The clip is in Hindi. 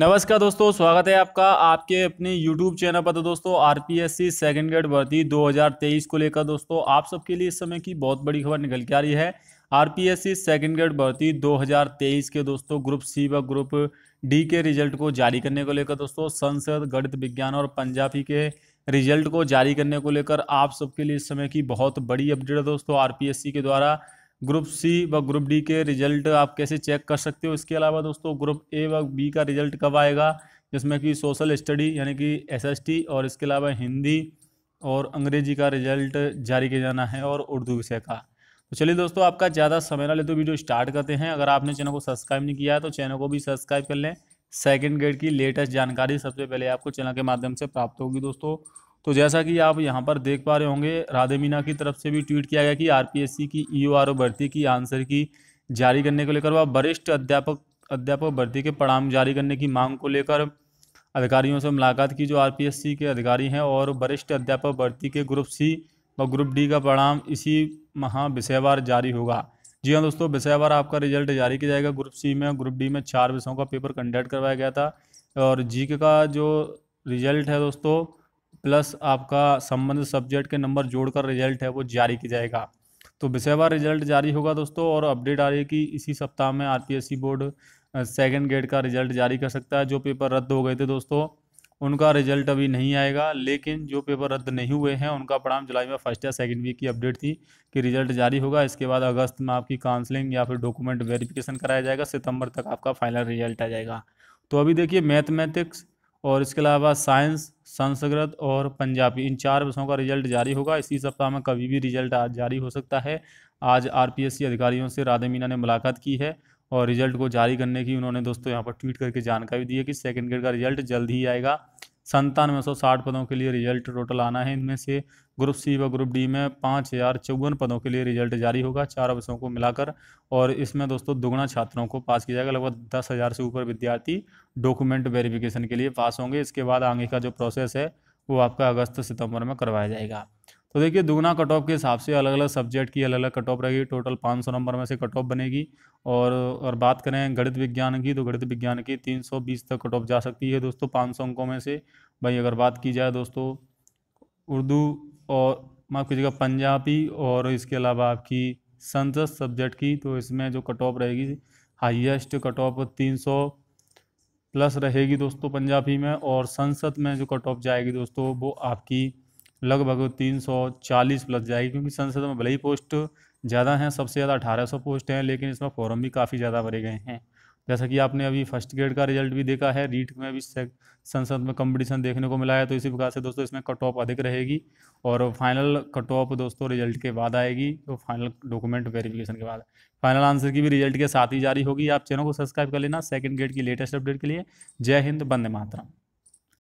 नमस्कार दोस्तों स्वागत है आपका आपके अपने YouTube चैनल पर तो दोस्तों सी सेकेंड ग्रेड भर्ती 2023 को लेकर दोस्तों आप सबके लिए इस समय की बहुत बड़ी खबर निकल के आ रही है R P S C second grade भर्ती 2023 के दोस्तों ग्रुप सी व ग्रुप डी के रिजल्ट को जारी करने को लेकर दोस्तों संसद गणित विज्ञान और पंजाबी के रिजल्ट को जारी करने को लेकर आप सबके लिए इस समय की बहुत बड़ी अपडेट है दोस्तों सी के द्वारा ग्रुप सी व ग्रुप डी के रिजल्ट आप कैसे चेक कर सकते हो इसके अलावा दोस्तों ग्रुप ए व बी का रिजल्ट कब आएगा जिसमें कि सोशल स्टडी यानी कि एसएसटी और इसके अलावा हिंदी और अंग्रेजी का रिजल्ट जारी किया जाना है और उर्दू विषय का तो चलिए दोस्तों आपका ज़्यादा समय ना ले तो वीडियो स्टार्ट करते हैं अगर आपने चैनल को सब्सक्राइब नहीं किया है तो चैनल को भी सब्सक्राइब कर लें सेकेंड ग्रेड की लेटेस्ट जानकारी सबसे पहले आपको चैनल के माध्यम से प्राप्त होगी दोस्तों तो जैसा कि आप यहाँ पर देख पा रहे होंगे राधे मीना की तरफ से भी ट्वीट किया गया कि आरपीएससी की ईओआरओ e भर्ती की आंसर की जारी करने को लेकर व वरिष्ठ अध्यापक अध्यापक भर्ती के परिणाम जारी करने की मांग को लेकर अधिकारियों से मुलाकात की जो आरपीएससी के अधिकारी हैं और वरिष्ठ अध्यापक भर्ती के ग्रुप सी व ग्रुप डी का परिणाम इसी माह विषयवार जारी होगा जी हाँ दोस्तों विषयवार आपका रिजल्ट जारी किया जाएगा ग्रुप सी में ग्रुप डी में चार विषयों का पेपर कंडक्ट करवाया गया था और जी का जो रिजल्ट है दोस्तों प्लस आपका संबंधित सब्जेक्ट के नंबर जोड़कर रिजल्ट है वो जारी किया जाएगा तो विषयवार रिजल्ट जारी होगा दोस्तों और अपडेट आ रही है कि इसी सप्ताह में आर बोर्ड सेकेंड ग्रेड का रिजल्ट जारी कर सकता है जो पेपर रद्द हो गए थे दोस्तों उनका रिजल्ट अभी नहीं आएगा लेकिन जो पेपर रद्द नहीं हुए हैं उनका परिणाम जुलाई में फर्स्ट या सेकंड वीक की अपडेट थी कि रिजल्ट जारी होगा इसके बाद अगस्त में आपकी काउंसलिंग या फिर डॉक्यूमेंट वेरिफिकेशन कराया जाएगा सितंबर तक आपका फाइनल रिजल्ट आ जाएगा तो अभी देखिए मैथमेटिक्स और इसके अलावा साइंस संस्कृत और पंजाबी इन चार विषयों का रिजल्ट जारी होगा इसी सप्ताह में कभी भी रिजल्ट आज जारी हो सकता है आज आरपीएससी अधिकारियों से राधे मीना ने मुलाकात की है और रिजल्ट को जारी करने की उन्होंने दोस्तों यहाँ पर ट्वीट करके जानकारी दी है कि सेकेंड ग्रेड का रिजल्ट जल्द ही आएगा संतानवे सौ साठ पदों के लिए रिजल्ट टोटल आना है इनमें से ग्रुप सी व ग्रुप डी में पाँच हज़ार चौवन पदों के लिए रिजल्ट जारी होगा चार अवसरों को मिलाकर और इसमें दोस्तों दुगुना छात्रों को पास किया जाएगा लगभग दस हज़ार से ऊपर विद्यार्थी डॉक्यूमेंट वेरिफिकेशन के लिए पास होंगे इसके बाद आगे का जो प्रोसेस है वो आपका अगस्त सितंबर में करवाया जाएगा तो देखिए दुगना कट ऑफ के हिसाब से अलग अलग सब्जेक्ट की अलग अलग कट ऑफ रहेगी टोटल 500 नंबर में से कट ऑफ बनेगी और और बात करें गणित विज्ञान की तो गणित विज्ञान की 320 तक कट ऑफ जा सकती है दोस्तों सौ अंकों में से भाई अगर बात की जाए दोस्तों उर्दू और माफ कीजिएगा पंजाबी और इसके अलावा आपकी संसद सब्जेक्ट की तो इसमें जो कट ऑफ रहेगी हाइएस्ट कट ऑफ तीन प्लस रहेगी दोस्तों पंजाबी में और संसद में जो कट ऑफ जाएगी दोस्तों वो आपकी लगभग 340 प्लस जाएगी क्योंकि संसद में भले ही पोस्ट ज़्यादा हैं सबसे ज़्यादा 1800 पोस्ट हैं लेकिन इसमें फॉरम भी काफ़ी ज़्यादा भरे गए हैं जैसा कि आपने अभी फर्स्ट ग्रेड का रिजल्ट भी देखा है रीट में भी संसद में कंपटीशन देखने को मिला है तो इसी प्रकार से दोस्तों इसमें कट ऑफ अधिक रहेगी और फाइनल कट ऑफ दोस्तों रिजल्ट के बाद आएगी तो फाइनल डॉक्यूमेंट वेरिफिकेशन के बाद फाइनल आंसर की भी रिजल्ट के साथ ही जारी होगी आप चैनल को सब्सक्राइब कर लेना सेकेंड ग्रेड की लेटेस्ट अपडेट के लिए जय हिंद बंदे मातरम